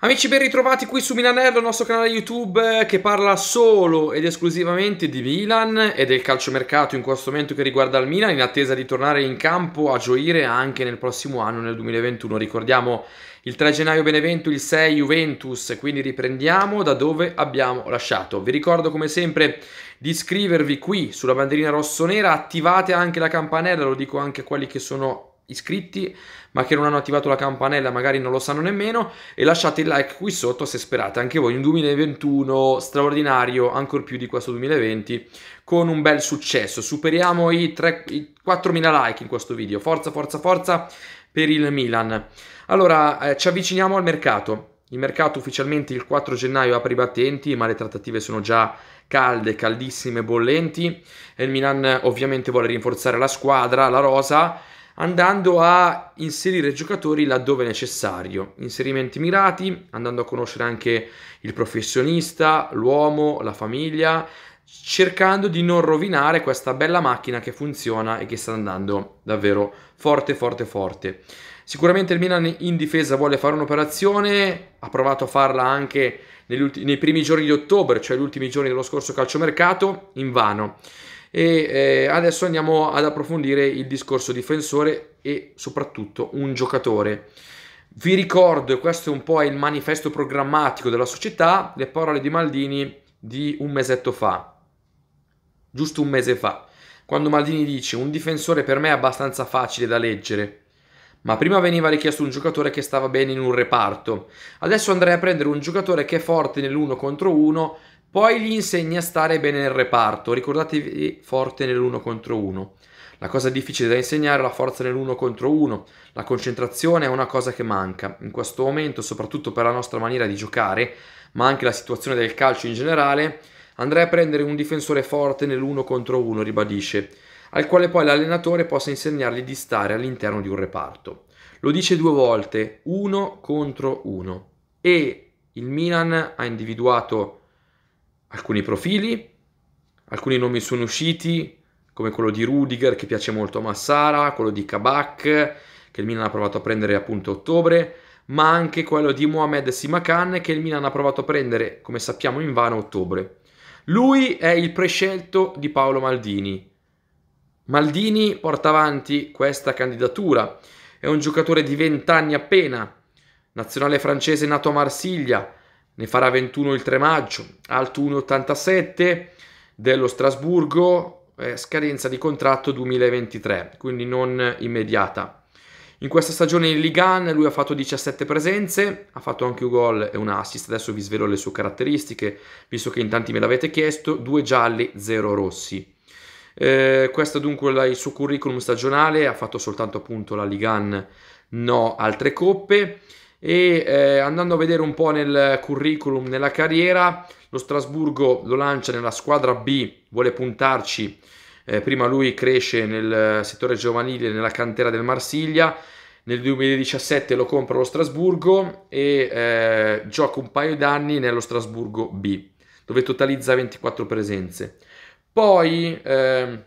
Amici ben ritrovati qui su Milanello, il nostro canale YouTube eh, che parla solo ed esclusivamente di Milan e del calciomercato in questo momento che riguarda il Milan in attesa di tornare in campo a gioire anche nel prossimo anno, nel 2021. Ricordiamo il 3 gennaio Benevento, il 6 Juventus, quindi riprendiamo da dove abbiamo lasciato. Vi ricordo come sempre di iscrivervi qui sulla banderina rossonera, attivate anche la campanella, lo dico anche a quelli che sono iscritti ma che non hanno attivato la campanella magari non lo sanno nemmeno e lasciate il like qui sotto se sperate anche voi un 2021 straordinario ancora più di questo 2020 con un bel successo superiamo i, 3, i 4.000 like in questo video forza forza forza per il Milan allora eh, ci avviciniamo al mercato il mercato ufficialmente il 4 gennaio apre i battenti, ma le trattative sono già calde, caldissime, bollenti. E il Milan ovviamente vuole rinforzare la squadra, la rosa, andando a inserire giocatori laddove necessario, inserimenti mirati, andando a conoscere anche il professionista, l'uomo, la famiglia, cercando di non rovinare questa bella macchina che funziona e che sta andando davvero forte, forte, forte. Sicuramente il Milan in difesa vuole fare un'operazione, ha provato a farla anche nei primi giorni di ottobre, cioè gli ultimi giorni dello scorso calciomercato, in vano e eh, adesso andiamo ad approfondire il discorso difensore e soprattutto un giocatore. Vi ricordo, e questo è un po' il manifesto programmatico della società, le parole di Maldini di un mesetto fa, giusto un mese fa, quando Maldini dice un difensore per me è abbastanza facile da leggere, ma prima veniva richiesto un giocatore che stava bene in un reparto. Adesso andrei a prendere un giocatore che è forte nell'uno contro uno poi gli insegna a stare bene nel reparto, ricordatevi forte nell'uno contro uno. La cosa difficile da insegnare è la forza nell'uno contro uno, la concentrazione è una cosa che manca. In questo momento, soprattutto per la nostra maniera di giocare, ma anche la situazione del calcio in generale, andrei a prendere un difensore forte nell'uno contro uno, ribadisce, al quale poi l'allenatore possa insegnargli di stare all'interno di un reparto. Lo dice due volte, uno contro uno. E il Milan ha individuato alcuni profili, alcuni nomi sono usciti, come quello di Rudiger che piace molto a Massara, quello di Kabak che il Milan ha provato a prendere appunto a ottobre, ma anche quello di Mohamed Simakan che il Milan ha provato a prendere, come sappiamo, in vano a ottobre. Lui è il prescelto di Paolo Maldini. Maldini porta avanti questa candidatura. È un giocatore di 20 anni appena, nazionale francese nato a Marsiglia, ne farà 21 il 3 maggio, alto 1,87 dello Strasburgo, eh, scadenza di contratto 2023, quindi non immediata. In questa stagione in Ligan lui ha fatto 17 presenze, ha fatto anche un gol e un assist, adesso vi svelo le sue caratteristiche, visto che in tanti me l'avete chiesto, 2 gialli, 0 rossi. Eh, questo dunque il suo curriculum stagionale, ha fatto soltanto appunto la Ligan, no altre coppe e eh, andando a vedere un po' nel curriculum, nella carriera, lo Strasburgo lo lancia nella squadra B, vuole puntarci, eh, prima lui cresce nel settore giovanile, nella cantera del Marsiglia, nel 2017 lo compra lo Strasburgo e eh, gioca un paio d'anni nello Strasburgo B, dove totalizza 24 presenze. Poi ehm,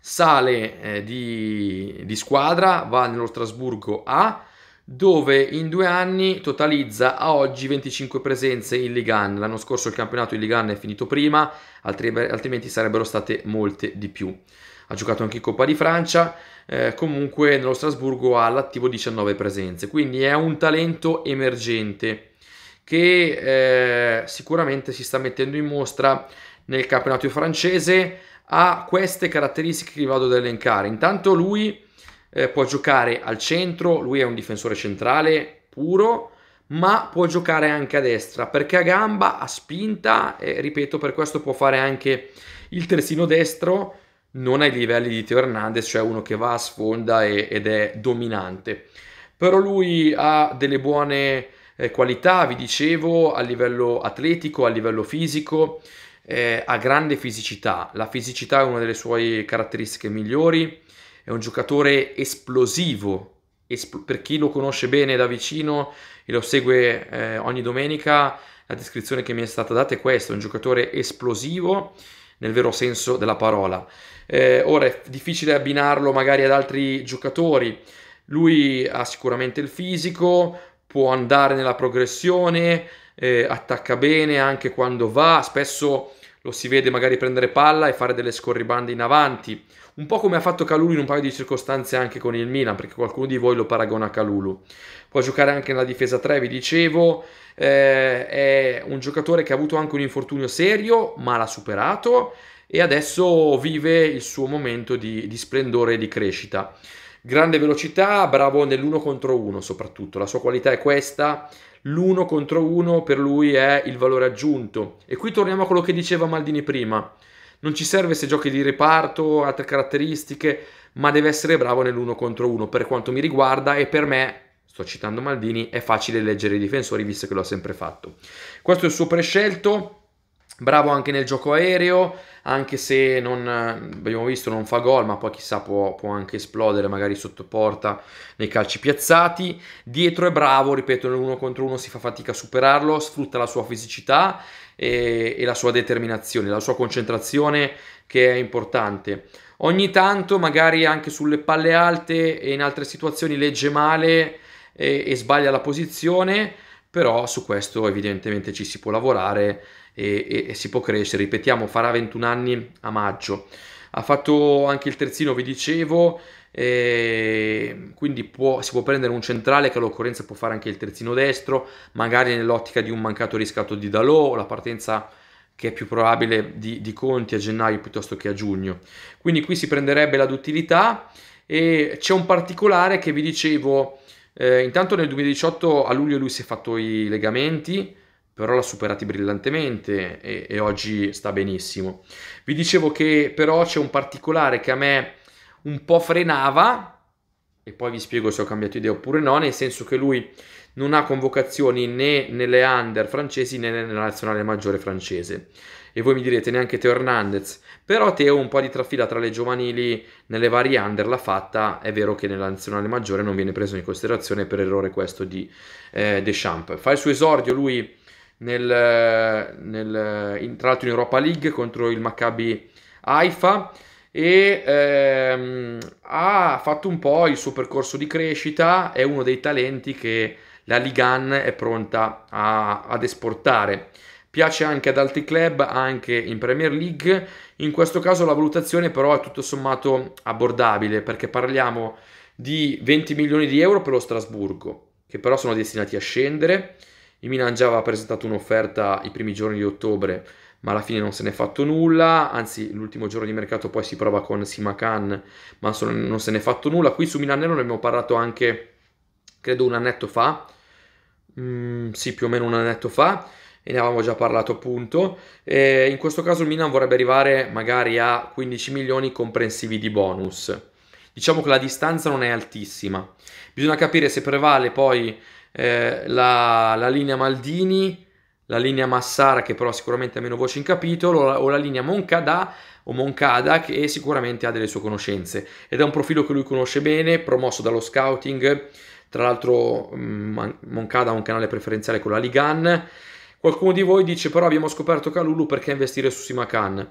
sale eh, di, di squadra, va nello Strasburgo A, dove in due anni totalizza a oggi 25 presenze in Ligan. L'anno scorso il campionato in Ligan è finito prima, altrimenti sarebbero state molte di più. Ha giocato anche in Coppa di Francia, eh, comunque nello Strasburgo ha all'attivo 19 presenze, quindi è un talento emergente che eh, sicuramente si sta mettendo in mostra nel campionato francese, ha queste caratteristiche che vi vado ad elencare. Intanto lui eh, può giocare al centro, lui è un difensore centrale puro, ma può giocare anche a destra perché a gamba, a spinta, e ripeto, per questo può fare anche il terzino destro, non ai livelli di Teo Hernandez, cioè uno che va a sfonda e, ed è dominante. Però lui ha delle buone eh, qualità, vi dicevo, a livello atletico, a livello fisico, eh, ha grande fisicità, la fisicità è una delle sue caratteristiche migliori è un giocatore esplosivo. Espl- per chi lo conosce bene da vicino e lo segue eh, ogni domenica, la descrizione che mi è stata data è questa: è un giocatore esplosivo nel vero senso della parola. Eh, ora è difficile abbinarlo magari ad altri giocatori. Lui ha sicuramente il fisico, può andare nella progressione, eh, attacca bene anche quando va, spesso lo si vede magari prendere palla e fare delle scorribande in avanti, un po' come ha fatto Calulu in un paio di circostanze anche con il Milan, perché qualcuno di voi lo paragona a Calulu. Può giocare anche nella difesa 3, vi dicevo, eh, è un giocatore che ha avuto anche un infortunio serio, ma l'ha superato e adesso vive il suo momento di, di splendore e di crescita. Grande velocità, bravo nell'1 contro 1 soprattutto, la sua qualità è questa, l'1 contro 1 per lui è il valore aggiunto. E qui torniamo a quello che diceva Maldini prima, non ci serve se giochi di reparto, altre caratteristiche, ma deve essere bravo nell'1 contro 1 per quanto mi riguarda e per me sto citando Maldini, è facile leggere i difensori visto che l'ho sempre fatto. Questo è il suo prescelto, Bravo anche nel gioco aereo, anche se non, abbiamo visto non fa gol, ma poi chissà può, può anche esplodere magari sotto porta nei calci piazzati. Dietro è bravo, ripeto, nell'uno contro uno si fa fatica a superarlo, sfrutta la sua fisicità e, e la sua determinazione, la sua concentrazione che è importante. Ogni tanto magari anche sulle palle alte e in altre situazioni legge male e, e sbaglia la posizione però su questo evidentemente ci si può lavorare e, e, e si può crescere. Ripetiamo, farà 21 anni a maggio. Ha fatto anche il terzino, vi dicevo, quindi può, si può prendere un centrale che all'occorrenza può fare anche il terzino destro, magari nell'ottica di un mancato riscatto di Dalò, la partenza che è più probabile di, di, Conti a gennaio piuttosto che a giugno. Quindi qui si prenderebbe la duttilità e c'è un particolare che vi dicevo eh, intanto nel 2018 a luglio lui si è fatto i legamenti, però l'ha superati brillantemente e, e oggi sta benissimo. Vi dicevo che però c'è un particolare che a me un po' frenava, e poi vi spiego se ho cambiato idea oppure no, nel senso che lui non ha convocazioni né nelle under francesi né nella nazionale maggiore francese. E voi mi direte neanche Teo Hernandez, però Teo un po' di trafila tra le giovanili nelle varie under l'ha fatta, è vero che nella nazionale maggiore non viene preso in considerazione per errore questo di eh, Deschamps. Fa il suo esordio lui nel, nel in, tra l'altro in Europa League contro il Maccabi Haifa e ehm, ha fatto un po' il suo percorso di crescita, è uno dei talenti che la Ligan è pronta a, ad esportare piace anche ad altri club, anche in Premier League. In questo caso la valutazione però è tutto sommato abbordabile perché parliamo di 20 milioni di euro per lo Strasburgo, che però sono destinati a scendere. Il Milan già aveva presentato un'offerta i primi giorni di ottobre, ma alla fine non se n'è fatto nulla, anzi l'ultimo giorno di mercato poi si prova con Simacan, ma non se n'è fatto nulla. Qui su Milanello ne abbiamo parlato anche, credo, un annetto fa, mm, sì, più o meno un annetto fa, e ne avevamo già parlato appunto. E eh, in questo caso il Milan vorrebbe arrivare magari a 15 milioni comprensivi di bonus. Diciamo che la distanza non è altissima. Bisogna capire se prevale poi eh, la, la, linea Maldini, la linea Massara che però sicuramente ha meno voce in capitolo, o la, o la linea Moncada o Moncada che sicuramente ha delle sue conoscenze ed è un profilo che lui conosce bene, promosso dallo scouting. Tra l'altro mm, Moncada ha un canale preferenziale con la Ligan Qualcuno di voi dice però abbiamo scoperto Calulu perché investire su Simacan.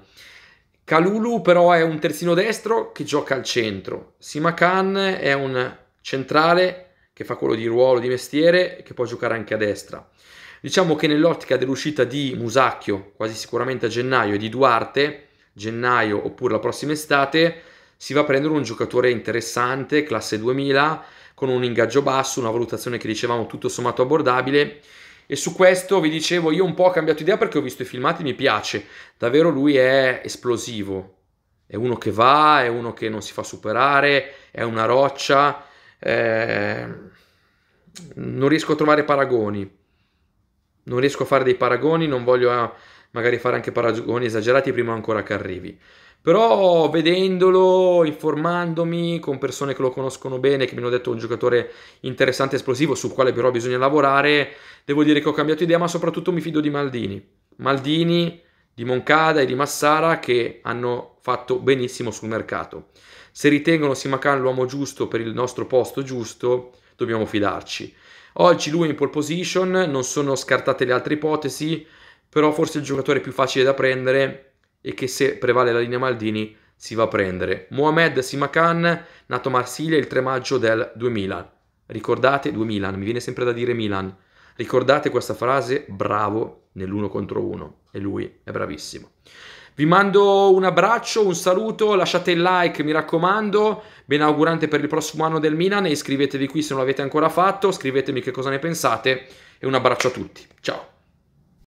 Calulu però è un terzino destro che gioca al centro. Simacan è un centrale che fa quello di ruolo, di mestiere, che può giocare anche a destra. Diciamo che nell'ottica dell'uscita di Musacchio, quasi sicuramente a gennaio, e di Duarte, gennaio oppure la prossima estate, si va a prendere un giocatore interessante, classe 2000, con un ingaggio basso, una valutazione che dicevamo tutto sommato abbordabile e su questo vi dicevo io un po' ho cambiato idea perché ho visto i filmati, mi piace, davvero lui è esplosivo, è uno che va, è uno che non si fa superare, è una roccia, eh, non riesco a trovare paragoni, non riesco a fare dei paragoni, non voglio... Eh, magari fare anche paragoni esagerati prima ancora che arrivi. Però vedendolo, informandomi con persone che lo conoscono bene, che mi hanno detto è un giocatore interessante e esplosivo, sul quale però bisogna lavorare, devo dire che ho cambiato idea, ma soprattutto mi fido di Maldini. Maldini, di Moncada e di Massara che hanno fatto benissimo sul mercato. Se ritengono Simacan l'uomo giusto per il nostro posto giusto, dobbiamo fidarci. Oggi lui è in pole position, non sono scartate le altre ipotesi, però forse il giocatore più facile da prendere e che se prevale la linea Maldini si va a prendere. Mohamed Simakan, nato a Marsiglia il 3 maggio del 2000. Ricordate 2000, mi viene sempre da dire Milan. Ricordate questa frase, bravo nell'uno contro uno e lui è bravissimo. Vi mando un abbraccio, un saluto, lasciate il like, mi raccomando, ben augurante per il prossimo anno del Milan e iscrivetevi qui se non l'avete ancora fatto, scrivetemi che cosa ne pensate e un abbraccio a tutti. Ciao.